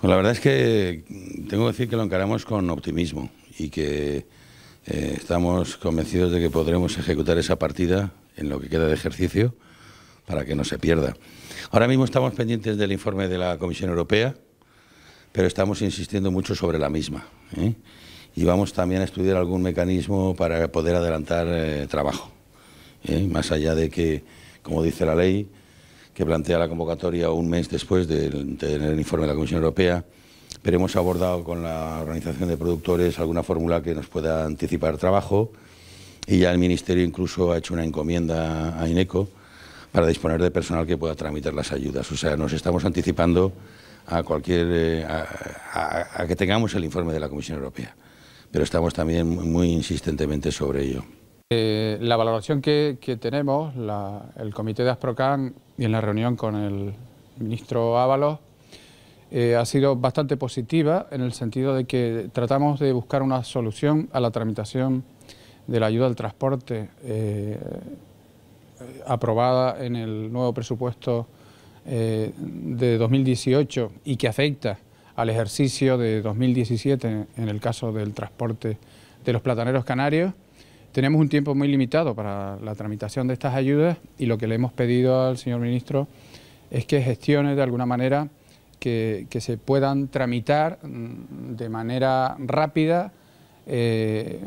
Pues la verdad es que tengo que decir que lo encaramos con optimismo y que eh, estamos convencidos de que podremos ejecutar esa partida en lo que queda de ejercicio para que no se pierda. Ahora mismo estamos pendientes del informe de la Comisión Europea, pero estamos insistiendo mucho sobre la misma. ¿eh? Y vamos también a estudiar algún mecanismo para poder adelantar eh, trabajo. ¿eh? más allá de que, como dice la ley, que plantea la convocatoria un mes después de tener el informe de la Comisión Europea, pero hemos abordado con la organización de productores alguna fórmula que nos pueda anticipar trabajo y ya el Ministerio incluso ha hecho una encomienda a INECO para disponer de personal que pueda tramitar las ayudas. O sea, nos estamos anticipando a cualquier eh, a que tengamos el informe de la Comisión Europea, pero estamos también muy insistentemente sobre ello. Eh, la valoración que, tenemos, el comité de Asprocan y en la reunión con el ministro Ábalos, eh, ha sido bastante positiva en el sentido de que tratamos de buscar una solución a la tramitación de la ayuda al transporte eh, aprobada en el nuevo presupuesto de 2018 y que afecta al ejercicio de 2017 en el caso del transporte de los plataneros canarios tenemos un tiempo muy limitado para la tramitación de estas ayudas y lo que le hemos pedido al señor ministro es que gestione de alguna manera que, se puedan tramitar mm, de manera rápida, eh,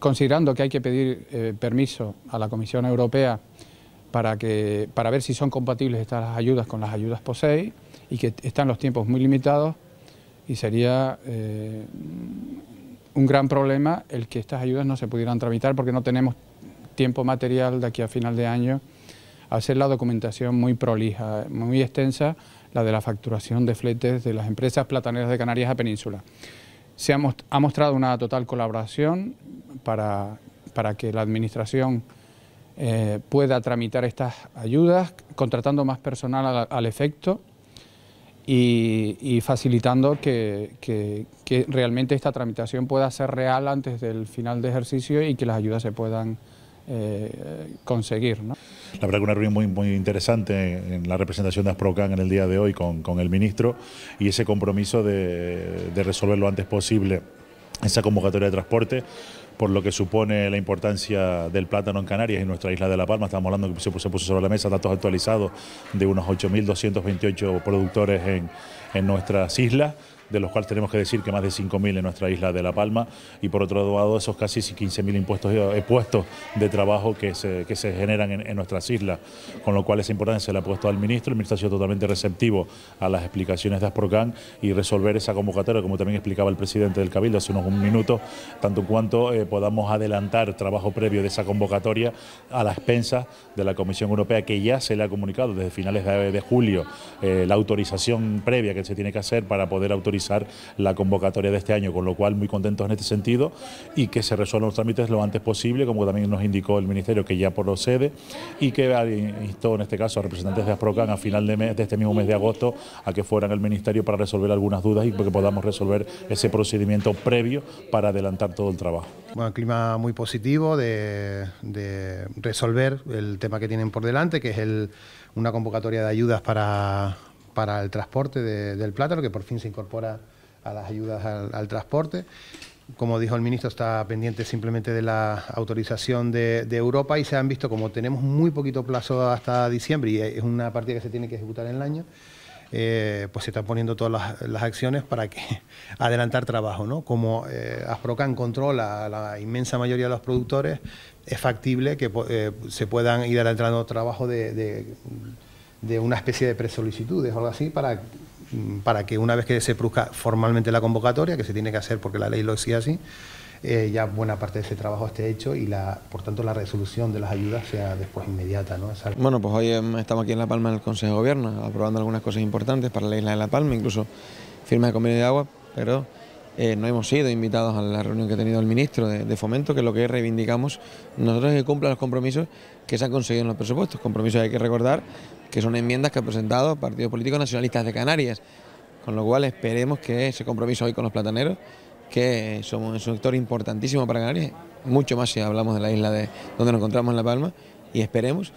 considerando que hay que pedir eh, permiso a la Comisión Europea para, que, para ver si son compatibles estas ayudas con las ayudas POSEI y que están los tiempos muy limitados y sería eh, un gran problema el que estas ayudas no se pudieran tramitar porque no tenemos tiempo material de aquí a final de año a hacer la documentación muy prolija, muy extensa, la de la facturación de fletes de las empresas plataneras de Canarias a Península. Se ha, mostrado una total colaboración para, que la Administración eh, pueda tramitar estas ayudas, contratando más personal al efecto, y, facilitando que, realmente esta tramitación pueda ser real antes del final de ejercicio y que las ayudas se puedan eh, conseguir. La verdad que una reunión muy, muy interesante en la representación de Asprocan en el día de hoy con, el ministro y ese compromiso de, de resolver lo antes posible esa convocatoria de transporte por lo que supone la importancia del plátano en Canarias y en nuestra isla de La Palma. Estamos hablando que se puso sobre la mesa datos actualizados de unos 8.228 productores en, en nuestras islas de los cuales tenemos que decir que más de 5.000 en nuestra isla de La Palma, y por otro lado esos casi 15.000 impuestos, eh, puestos de trabajo que se, generan en, nuestras islas, con lo cual esa importancia se la ha puesto al ministro, el ministro ha sido totalmente receptivo a las explicaciones de Asprocan y resolver esa convocatoria, como también explicaba el presidente del Cabildo hace unos minutos, tanto cuanto eh, podamos adelantar trabajo previo de esa convocatoria a la expensa de la Comisión Europea, que ya se le ha comunicado desde finales de, julio eh, la autorización previa que se tiene que hacer para poder autorizar la convocatoria de este año, con lo cual muy contentos en este sentido y que se resuelvan los trámites lo antes posible, como también nos indicó el Ministerio que ya procede y que instó en este caso a representantes de Asprocan a final de, de este mismo mes de agosto a que fueran al Ministerio para resolver algunas dudas y que podamos resolver ese procedimiento previo para adelantar todo el trabajo. clima muy positivo de, resolver el tema que tienen por delante, que es el, una convocatoria de ayudas para para el transporte del plátano, que por fin se incorpora a las ayudas al, transporte. Como dijo el ministro, está pendiente simplemente de la autorización de, Europa y se han visto, como tenemos muy poquito plazo hasta diciembre y es una partida que se tiene que ejecutar en el año, eh, pues se están poniendo todas las, acciones para que adelantar trabajo. Como eh, Asprocan controla a la inmensa mayoría de los productores, es factible que eh, se puedan ir adelantando trabajo de de una especie de presolicitudes o algo así para, para que una vez que se produzca formalmente la convocatoria, que se tiene que hacer porque la ley lo decía así, eh, ya buena parte de ese trabajo esté hecho y la, por tanto la resolución de las ayudas sea después inmediata. Bueno, pues hoy em, estamos aquí en La Palma en el Consejo de Gobierno, aprobando algunas cosas importantes para la isla de La Palma, incluso firma de convenio de agua, pero eh, no hemos sido invitados a la reunión que ha tenido el ministro de, Fomento, que lo que reivindicamos nosotros es que cumplan los compromisos que se han conseguido en los presupuestos. Compromisos hay que recordar que son enmiendas que ha presentado Partido Político Nacionalistas de Canarias, con lo cual esperemos que ese compromiso hoy con los plataneros, que somos un sector importantísimo para Canarias, mucho más si hablamos de la isla de donde nos encontramos en La Palma, y esperemos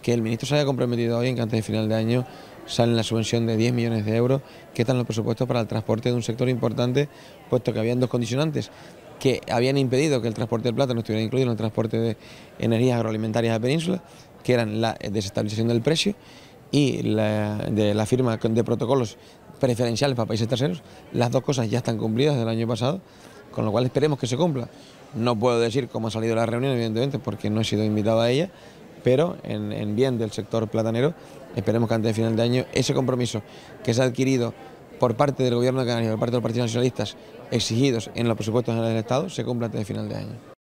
que el ministro se haya comprometido hoy en que antes de final de año salen la subvención de 10 millones de euros, que están los presupuestos para el transporte de un sector importante, puesto que habían dos condicionantes que habían impedido que el transporte del plátano estuviera incluido en el transporte de energías agroalimentarias la península, que eran la desestabilización del precio y la, firma de protocolos preferenciales para países terceros, las dos cosas ya están cumplidas desde el año pasado, con lo cual esperemos que se cumpla. No puedo decir cómo ha salido la reunión, evidentemente, porque no he sido invitado a ella, pero en, bien del sector platanero esperemos que antes de final de año ese compromiso que se ha adquirido por parte del Gobierno de Canarias, por parte de los partidos nacionalistas exigidos en los presupuestos generales del Estado, se cumpla antes de final de año.